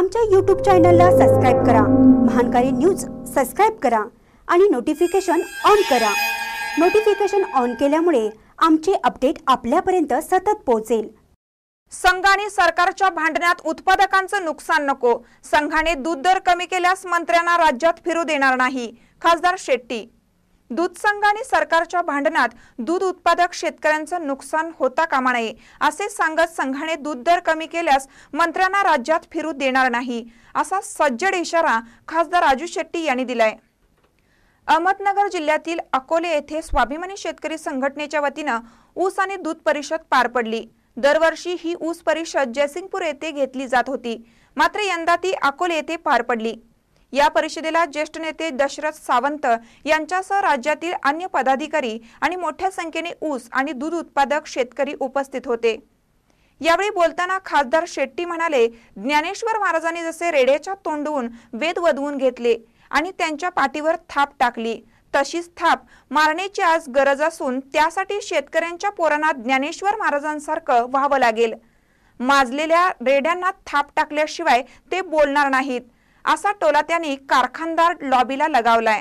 आमच्या यूट्यूब चॅनलला सबस्क्राईब करा महानकारी न्यूज सबस्क्राईब करा आणि नोटिफिकेशन ऑन करा नोटिफिकेशन ऑन केल्यामुळे आमचे अपडेट आपल्यापर्यंत सतत पोहोचेल संघाने सरकारच्या भांडण्यात उत्पादकांचं नुकसान नको संघाने दूध दर कमी केल्यास मंत्र्यांना राज्यात फिरू देणार नाही खासदार शेट्टी दूध संघ आणि सरकारच्या भांडणात दूध उत्पादक शेतकऱ्यांचं नुकसान होता कामा नये असे सांगत संघाने दूध दर कमी केल्यास मंत्र्यांना राज्यात फिरू देणार नाही असा सज्जड इशारा खासदार राजू शेट्टी यांनी दिलाय अहमदनगर जिल्ह्यातील अकोले येथे स्वाभिमानी शेतकरी संघटनेच्या वतीनं ऊस आणि दूध परिषद पार पडली दरवर्षी ही ऊस परिषद जयसिंगपूर येथे घेतली जात होती मात्र यंदा ती अकोले येथे पार पडली या परिषदेला ज्येष्ठ नेते दशरथ सावंत यांच्यासह राज्यातील अन्य पदाधिकारी आणि मोठ्या संख्येने ऊस आणि दूध उत्पादक शेतकरी उपस्थित होते यावेळी बोलताना खासदार शेट्टी म्हणाले ज्ञानेश्वर महाराजांनी जसे रेड्याच्या तोंडवून वेद वधवून घेतले आणि त्यांच्या पाठीवर थाप टाकली तशीच थाप मारण्याची आज गरज असून त्यासाठी शेतकऱ्यांच्या पोरांना ज्ञानेश्वर महाराजांसारखं व्हावं लागेल माजलेल्या रेड्यांना थाप टाकल्याशिवाय ते बोलणार नाहीत असा टोला त्यांनी कारखानदार लॉबीला लगावलाय